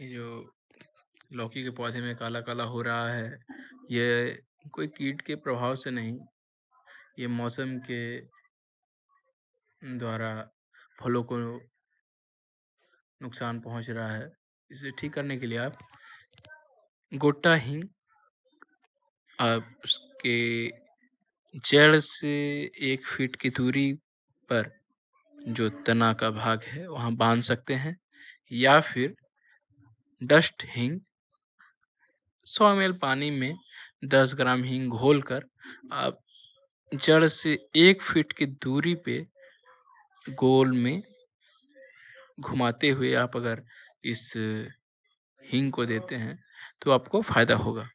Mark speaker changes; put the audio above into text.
Speaker 1: ये जो लौकी के पौधे में काला काला हो रहा है ये कोई कीट के प्रभाव से नहीं ये मौसम के द्वारा फलों को नुकसान पहुंच रहा है इसे ठीक करने के लिए आप गोटा ही आप उसके जड़ से एक फीट की दूरी पर जो तना का भाग है वहाँ बांध सकते हैं या फिर डस्ट हींग 100 एम पानी में दस ग्राम हींग घोल कर आप जड़ से एक फीट की दूरी पे गोल में घुमाते हुए आप अगर इस हींग को देते हैं तो आपको फायदा होगा